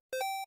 you